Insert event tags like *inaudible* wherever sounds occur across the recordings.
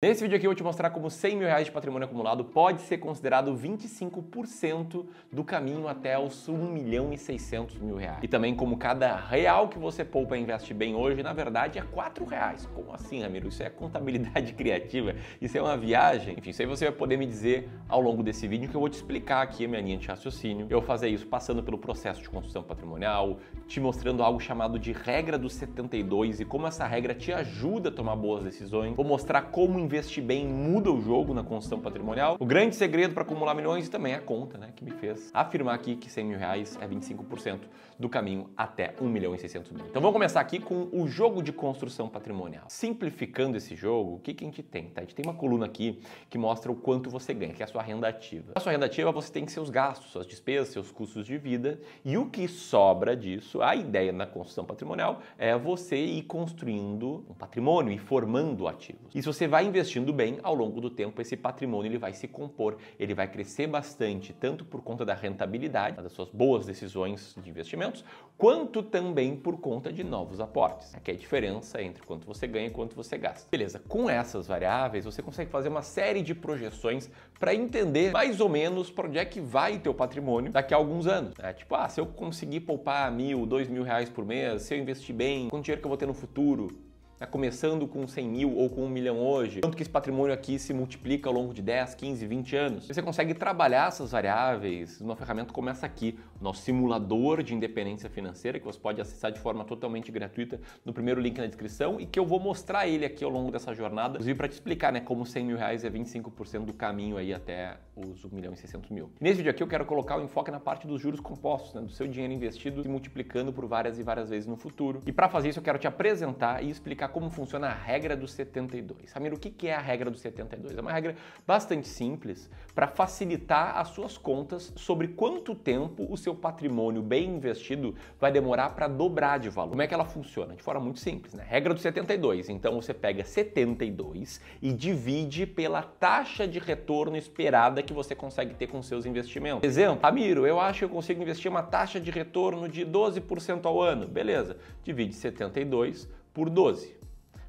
Nesse vídeo aqui eu vou te mostrar como 100 mil reais de patrimônio acumulado pode ser considerado 25% do caminho até os 1 milhão e 600 mil reais. E também como cada real que você poupa e investe bem hoje, na verdade, é 4 reais. Como assim, Ramiro? Isso é contabilidade *laughs* criativa? Isso é uma viagem? Enfim, isso aí você vai poder me dizer ao longo desse vídeo que eu vou te explicar aqui a minha linha de raciocínio. Eu vou fazer isso passando pelo processo de construção patrimonial, te mostrando algo chamado de regra dos 72 e como essa regra te ajuda a tomar boas decisões. Vou mostrar como investir bem muda o jogo na construção patrimonial. O grande segredo para acumular milhões e também a conta, né, que me fez afirmar aqui que 100 mil reais é 25% do caminho até 1 milhão e 600 mil. Então vamos começar aqui com o jogo de construção patrimonial. Simplificando esse jogo, o que, que a gente tem? Tá? A gente tem uma coluna aqui que mostra o quanto você ganha, que é a sua renda ativa. A sua renda ativa você tem seus gastos, suas despesas, seus custos de vida e o que sobra disso, a ideia na construção patrimonial é você ir construindo um patrimônio e formando ativos. E se você vai investir investindo bem, ao longo do tempo esse patrimônio ele vai se compor, ele vai crescer bastante, tanto por conta da rentabilidade, das suas boas decisões de investimentos, quanto também por conta de novos aportes. Aqui é a diferença entre quanto você ganha e quanto você gasta. Beleza, com essas variáveis você consegue fazer uma série de projeções para entender mais ou menos para onde é que vai teu patrimônio daqui a alguns anos. é Tipo, ah, se eu conseguir poupar mil, dois mil reais por mês, se eu investir bem, quanto dinheiro que eu vou ter no futuro? né, começando com 100 mil ou com 1 milhão hoje, quanto que esse patrimônio aqui se multiplica ao longo de 10, 15, 20 anos. Você consegue trabalhar essas variáveis numa ferramenta como essa aqui, o nosso simulador de independência financeira, que você pode acessar de forma totalmente gratuita no primeiro link na descrição e que eu vou mostrar ele aqui ao longo dessa jornada, inclusive para te explicar né, como 100 mil reais é 25% do caminho aí até os 1 milhão e 600 mil. Nesse vídeo aqui eu quero colocar o enfoque na parte dos juros compostos, né, do seu dinheiro investido se multiplicando por várias e várias vezes no futuro. E para fazer isso eu quero te apresentar e explicar explicar como funciona a regra dos 72. Ramiro, o que é a regra dos 72? É uma regra bastante simples para facilitar as suas contas sobre quanto tempo o seu patrimônio bem investido vai demorar para dobrar de valor. Como é que ela funciona? De forma muito simples, né? Regra dos 72. Então você pega 72 e divide pela taxa de retorno esperada que você consegue ter com seus investimentos. Exemplo, Ramiro, eu acho que eu consigo investir uma taxa de retorno de 12% ao ano. Beleza, divide 72 por 12.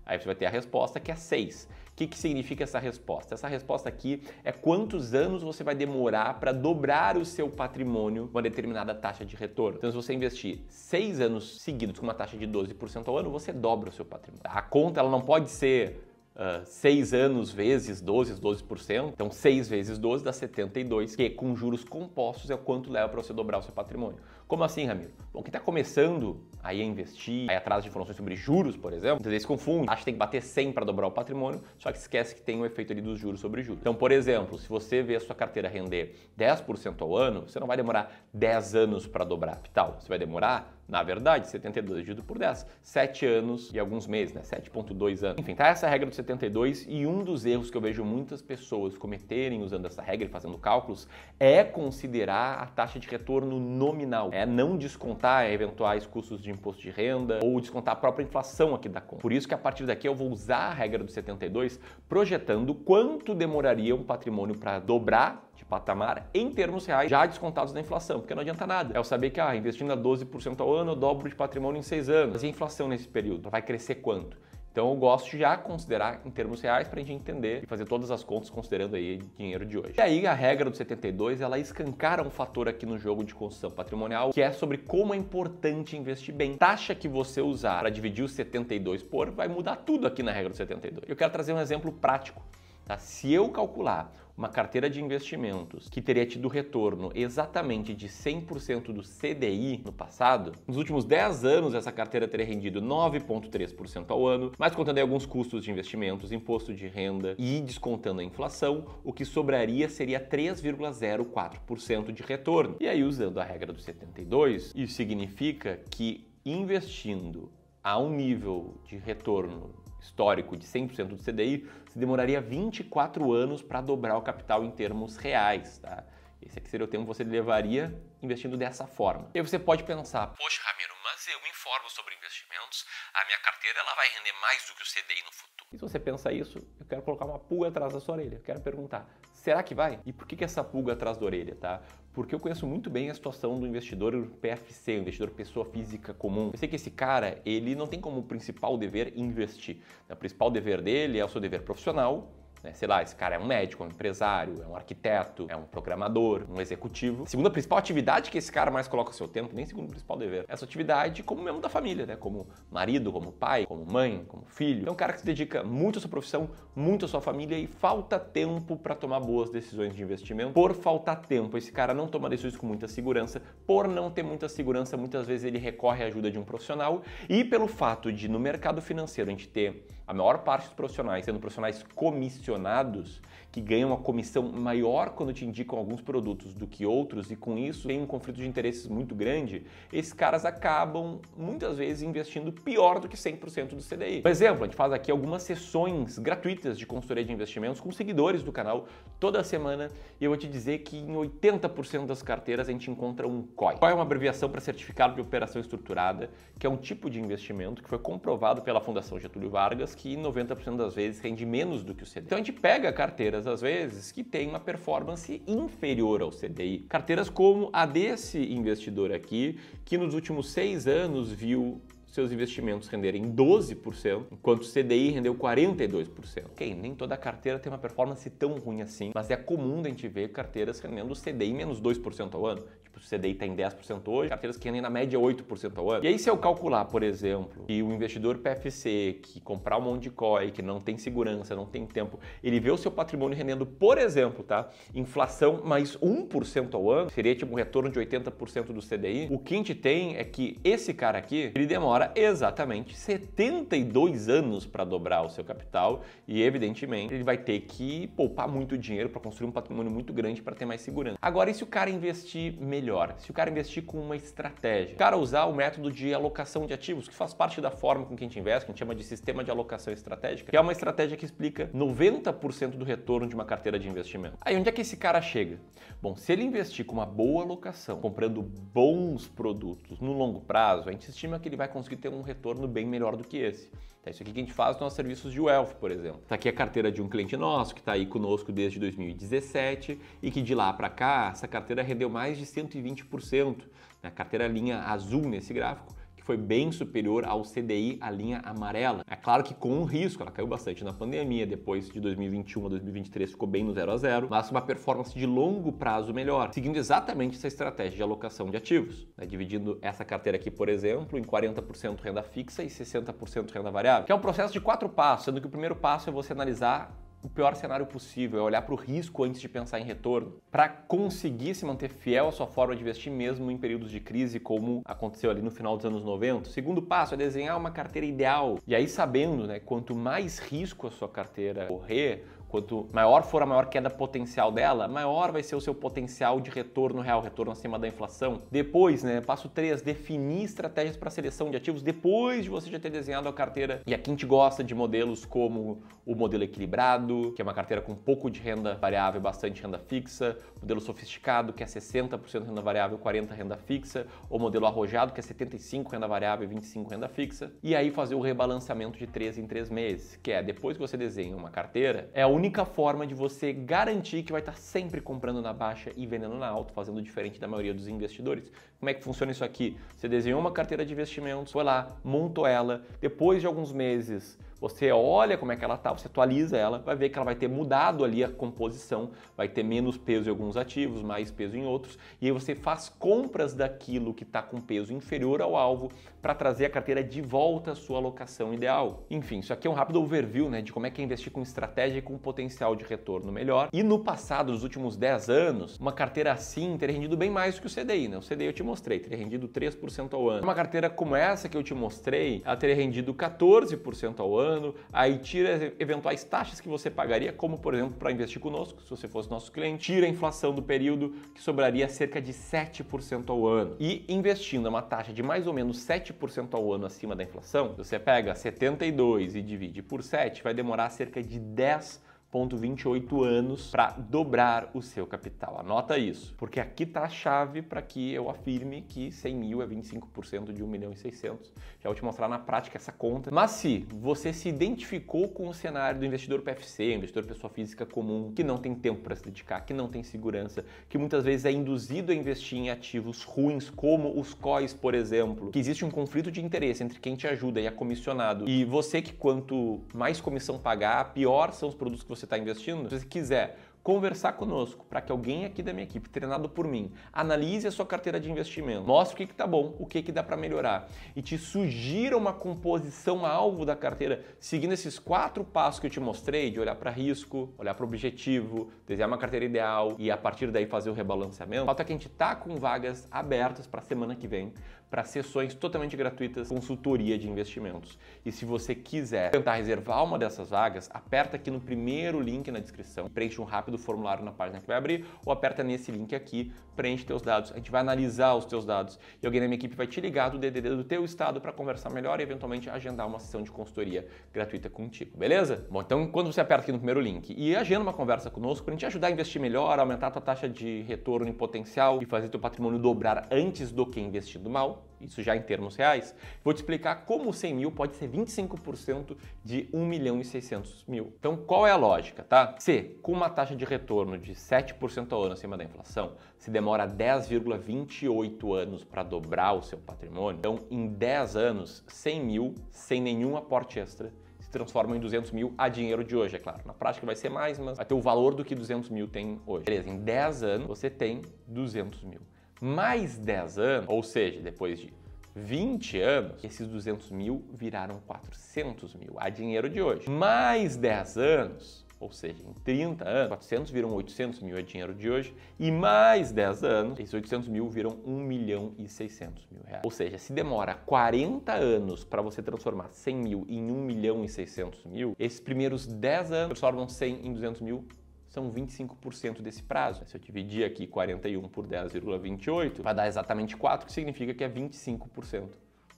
Aí você vai ter a resposta que é 6. O que, que significa essa resposta? Essa resposta aqui é quantos anos você vai demorar para dobrar o seu patrimônio com uma determinada taxa de retorno. Então, se você investir 6 anos seguidos com uma taxa de 12% ao ano, você dobra o seu patrimônio. A conta ela não pode ser uh, ah, 6 anos vezes 12, 12%. Então, 6 vezes 12 dá 72, que com juros compostos é o quanto leva para você dobrar o seu patrimônio. Como assim, Ramiro? Bom, quem está começando aí é investir, aí atrás de informações sobre juros, por exemplo, muitas vezes confunde, acha que tem que bater 100 para dobrar o patrimônio, só que esquece que tem o um efeito ali dos juros sobre juros. Então, por exemplo, se você vê a sua carteira render 10% ao ano, você não vai demorar 10 anos para dobrar capital, você vai demorar na verdade, 72 dividido por 10, 7 anos e alguns meses, né? 7,2 anos. Enfim, tá essa regra do 72 e um dos erros que eu vejo muitas pessoas cometerem usando essa regra e fazendo cálculos é considerar a taxa de retorno nominal, é não descontar eventuais custos de de imposto de renda ou descontar a própria inflação aqui da conta. Por isso que a partir daqui eu vou usar a regra do 72 projetando quanto demoraria um patrimônio para dobrar de patamar em termos reais já descontados da inflação, porque não adianta nada. É eu saber que ah, investindo a 12% ao ano eu dobro de patrimônio em seis anos. Mas e a inflação nesse período? vai crescer quanto? Então eu gosto de já considerar em termos reais para a gente entender e fazer todas as contas considerando aí dinheiro de hoje. E aí a regra do 72, ela escancara um fator aqui no jogo de construção patrimonial, que é sobre como é importante investir bem. Taxa que você usar para dividir os 72 por vai mudar tudo aqui na regra do 72. Eu quero trazer um exemplo prático Tá? Se eu calcular uma carteira de investimentos que teria tido retorno exatamente de 100% do CDI no passado, nos últimos 10 anos essa carteira teria rendido 9,3% ao ano, mas contando aí alguns custos de investimentos, imposto de renda e descontando a inflação, o que sobraria seria 3,04% de retorno. E aí, usando a regra do 72, isso significa que investindo a um nível de retorno histórico de 100% do CDI, se demoraria 24 anos para dobrar o capital em termos reais. Tá? Esse aqui seria o tempo que você levaria investindo dessa forma. E aí você pode pensar, poxa Ramiro, mas eu informo sobre investimentos, a minha carteira ela vai render mais do que o CDI no futuro. E se você pensa isso, eu quero colocar uma pulga atrás da sua orelha, eu quero perguntar, Será que vai? E por que, que essa pulga atrás da orelha, tá? Porque eu conheço muito bem a situação do investidor PFC, investidor pessoa física comum. Eu sei que esse cara, ele não tem como principal dever investir. O principal dever dele é o seu dever profissional, né? Sei lá, esse cara é um médico, é um empresário, é um arquiteto, é um programador, um executivo. Segundo a principal atividade que esse cara mais coloca o seu tempo, nem segundo o principal dever, é sua atividade como membro da família, né? Como marido, como pai, como mãe, como filho. É um cara que se dedica muito à sua profissão, muito à sua família e falta tempo para tomar boas decisões de investimento. Por faltar tempo, esse cara não toma decisões com muita segurança. Por não ter muita segurança, muitas vezes ele recorre à ajuda de um profissional e pelo fato de no mercado financeiro a gente ter a maior parte dos profissionais, sendo profissionais comissionados, que ganham uma comissão maior quando te indicam alguns produtos do que outros e com isso tem um conflito de interesses muito grande, esses caras acabam muitas vezes investindo pior do que 100% do CDI. Por exemplo, a gente faz aqui algumas sessões gratuitas de consultoria de investimentos com seguidores do canal toda semana e eu vou te dizer que em 80% das carteiras a gente encontra um COI. COI é uma abreviação para Certificado de Operação Estruturada, que é um tipo de investimento que foi comprovado pela Fundação Getúlio Vargas que 90% das vezes rende menos do que o CDI. Então a gente pega a carteira muitas das vezes, que tem uma performance inferior ao CDI. Carteiras como a desse investidor aqui, que nos últimos seis anos viu seus investimentos renderem 12%, enquanto o CDI rendeu 42%. Ok, nem toda carteira tem uma performance tão ruim assim, mas é comum a gente ver carteiras rendendo CDI menos 2% ao ano. Tipo, o CDI está em 10% hoje, carteiras que rendem na média 8% ao ano. E aí se eu calcular, por exemplo, que o investidor PFC que comprar um monte de COI, que não tem segurança, não tem tempo, ele vê o seu patrimônio rendendo, por exemplo, tá? Inflação mais 1% ao ano, seria tipo um retorno de 80% do CDI. O que a gente tem é que esse cara aqui, ele demora demora exatamente 72 anos para dobrar o seu capital e, evidentemente, ele vai ter que poupar muito dinheiro para construir um patrimônio muito grande para ter mais segurança. Agora, e se o cara investir melhor? Se o cara investir com uma estratégia? O cara usar o método de alocação de ativos, que faz parte da forma com que a gente investe, que a gente chama de sistema de alocação estratégica, que é uma estratégia que explica 90% do retorno de uma carteira de investimento. Aí, onde é que esse cara chega? Bom, se ele investir com uma boa alocação, comprando bons produtos no longo prazo, a gente estima que ele vai conseguir conseguir ter um retorno bem melhor do que esse. É isso aqui que a gente faz nos nossos serviços de wealth, por exemplo. Está aqui a carteira de um cliente nosso que está aí conosco desde 2017 e que de lá para cá essa carteira rendeu mais de 120%. A né? carteira linha azul nesse gráfico foi bem superior ao CDI, a linha amarela. É claro que com um risco, ela caiu bastante na pandemia, depois de 2021 a 2023 ficou bem no 0 a 0, mas uma performance de longo prazo melhor, seguindo exatamente essa estratégia de alocação de ativos, né? dividindo essa carteira aqui, por exemplo, em 40% renda fixa e 60% renda variável, que é um processo de quatro passos, sendo que o primeiro passo é você analisar o pior cenário possível, é olhar para o risco antes de pensar em retorno, para conseguir se manter fiel à sua forma de investir mesmo em períodos de crise, como aconteceu ali no final dos anos 90. O segundo passo é desenhar uma carteira ideal. E aí sabendo, né, quanto mais risco a sua carteira correr, Quanto maior for a maior queda potencial dela, maior vai ser o seu potencial de retorno real, retorno acima da inflação. Depois, né, passo 3, definir estratégias para seleção de ativos depois de você já ter desenhado a carteira. E aqui a gente gosta de modelos como o modelo equilibrado, que é uma carteira com pouco de renda variável, bastante renda fixa, modelo sofisticado, que é 60% renda variável, 40 renda fixa, ou modelo arrojado, que é 75 renda variável e 25 renda fixa. E aí fazer o rebalanceamento de 3 em 3 meses, que é depois que você desenha uma carteira, é única forma de você garantir que vai estar sempre comprando na baixa e vendendo na alta, fazendo diferente da maioria dos investidores. Como é que funciona isso aqui? Você desenhou uma carteira de investimentos, foi lá, montou ela, depois de alguns meses você olha como é que ela está, você atualiza ela, vai ver que ela vai ter mudado ali a composição, vai ter menos peso em alguns ativos, mais peso em outros, e aí você faz compras daquilo que está com peso inferior ao alvo para trazer a carteira de volta à sua alocação ideal. Enfim, isso aqui é um rápido overview né, de como é que é investir com estratégia e com potencial de retorno melhor. E no passado, nos últimos 10 anos, uma carteira assim teria rendido bem mais do que o CDI, né? O CDI eu te mostrei, teria rendido 3% ao ano. Uma carteira como essa que eu te mostrei, ela teria rendido 14% ao ano ano, aí tira eventuais taxas que você pagaria, como por exemplo para investir conosco, se você fosse nosso cliente, tira a inflação do período, que sobraria cerca de 7% ao ano. E investindo a uma taxa de mais ou menos 7% ao ano acima da inflação, você pega 72 e divide por 7, vai demorar cerca de 10 0,28 anos para dobrar o seu capital. Anota isso, porque aqui está a chave para que eu afirme que 100 mil é 25% de 1 milhão e 600. Já vou te mostrar na prática essa conta. Mas se você se identificou com o cenário do investidor PFC, investidor pessoa física comum, que não tem tempo para se dedicar, que não tem segurança, que muitas vezes é induzido a investir em ativos ruins, como os COIs, por exemplo, que existe um conflito de interesse entre quem te ajuda e a é comissionado, e você que quanto mais comissão pagar, pior são os produtos que você você está investindo, se você quiser conversar conosco, para que alguém aqui da minha equipe, treinado por mim, analise a sua carteira de investimento, mostre o que está bom, o que, que dá para melhorar e te sugira uma composição alvo da carteira, seguindo esses quatro passos que eu te mostrei, de olhar para risco, olhar para o objetivo, desenhar uma carteira ideal e a partir daí fazer o rebalanceamento, falta que a gente está com vagas abertas para a semana que vem, para sessões totalmente gratuitas, consultoria de investimentos. E se você quiser tentar reservar uma dessas vagas, aperta aqui no primeiro link na descrição, preenche um rápido rápido o formulário na página que vai abrir, ou aperta nesse link aqui, preenche teus dados. A gente vai analisar os teus dados e alguém da minha equipe vai te ligar do DDD do teu estado para conversar melhor e eventualmente agendar uma sessão de consultoria gratuita contigo, beleza? Bom, então quando você aperta aqui no primeiro link e agenda uma conversa conosco para a gente ajudar a investir melhor, aumentar a tua taxa de retorno em potencial e fazer teu patrimônio dobrar antes do que investido mal, isso já em termos reais, vou te explicar como 100 mil pode ser 25% de 1 milhão e 600 mil. Então, qual é a lógica, tá? Se com uma taxa de retorno de 7% ao ano acima da inflação, se demora 10,28 anos para dobrar o seu patrimônio, então em 10 anos, 100 mil sem nenhum aporte extra se transforma em 200 mil a dinheiro de hoje, é claro. Na prática vai ser mais, mas vai ter o valor do que 200 mil tem hoje. Beleza, em 10 anos você tem 200 mil. Mais 10 anos, ou seja, depois de 20 anos, esses 200 mil viraram 400 mil, a dinheiro de hoje. Mais 10 anos, ou seja, em 30 anos, 400 viram 800 mil, a é dinheiro de hoje, e mais 10 anos, esses 800 mil viram 1 milhão e 600 mil reais. Ou seja, se demora 40 anos para você transformar 100 mil em 1 milhão e 600 mil, esses primeiros 10 anos transformam 100 em 200 mil, são 25% desse prazo. Se eu dividir aqui 41 por 10,28, vai dar exatamente 4, que significa que é 25%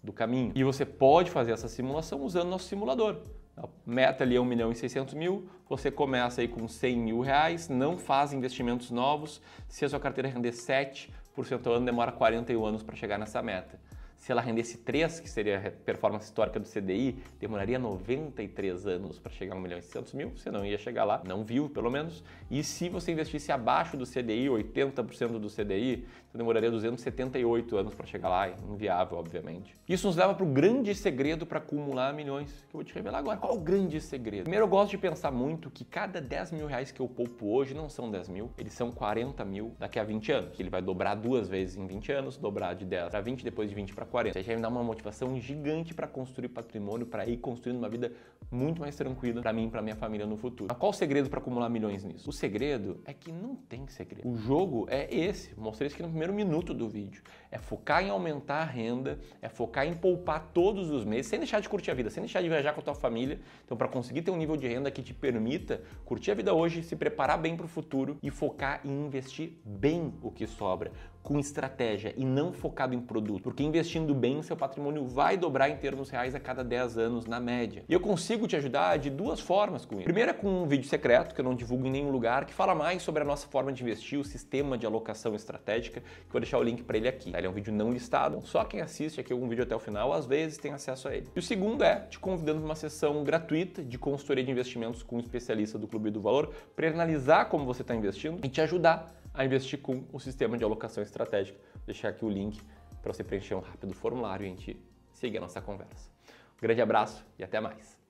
do caminho. E você pode fazer essa simulação usando nosso simulador. A meta ali é 1 milhão e 600 mil, você começa aí com 100 mil reais, não faz investimentos novos, se a sua carteira render 7% ao ano, demora 41 anos para chegar nessa meta se ela rendesse 3, que seria a performance histórica do CDI, demoraria 93 anos para chegar a 1 milhão e 600 mil, você não ia chegar lá, não viu pelo menos. E se você investisse abaixo do CDI, 80% do CDI, você demoraria 278 anos para chegar lá, é inviável, obviamente. Isso nos leva para o grande segredo para acumular milhões, que eu vou te revelar agora. Qual o grande segredo? Primeiro, eu gosto de pensar muito que cada 10 mil reais que eu poupo hoje não são 10 mil, eles são 40 mil daqui a 20 anos. Ele vai dobrar duas vezes em 20 anos, dobrar de 10 para 20, depois de 20 para 40. Isso aí me dá uma motivação gigante para construir patrimônio, para ir construindo uma vida muito mais tranquila para mim e para minha família no futuro. Mas qual o segredo para acumular milhões nisso? O segredo é que não tem segredo. O jogo é esse. Mostrei isso aqui no primeiro primeiro minuto do vídeo. É focar em aumentar a renda, é focar em poupar todos os meses, sem deixar de curtir a vida, sem deixar de viajar com a tua família. Então, para conseguir ter um nível de renda que te permita curtir a vida hoje, se preparar bem para o futuro e focar em investir bem o que sobra com estratégia e não focado em produto, porque investindo bem, seu patrimônio vai dobrar em termos reais a cada 10 anos na média. E eu consigo te ajudar de duas formas com isso. Primeiro é com um vídeo secreto que eu não divulgo em nenhum lugar, que fala mais sobre a nossa forma de investir, o sistema de alocação estratégica, que vou deixar o link para ele aqui. Ele é um vídeo não listado, então só quem assiste aqui algum vídeo até o final, às vezes tem acesso a ele. E o segundo é te convidando para uma sessão gratuita de consultoria de investimentos com um especialista do Clube do Valor, para analisar como você está investindo e te ajudar a InvestiCum, o sistema de alocação estratégica. Vou deixar aqui o link para você preencher um rápido formulário e a gente seguir a nossa conversa. Um grande abraço e até mais!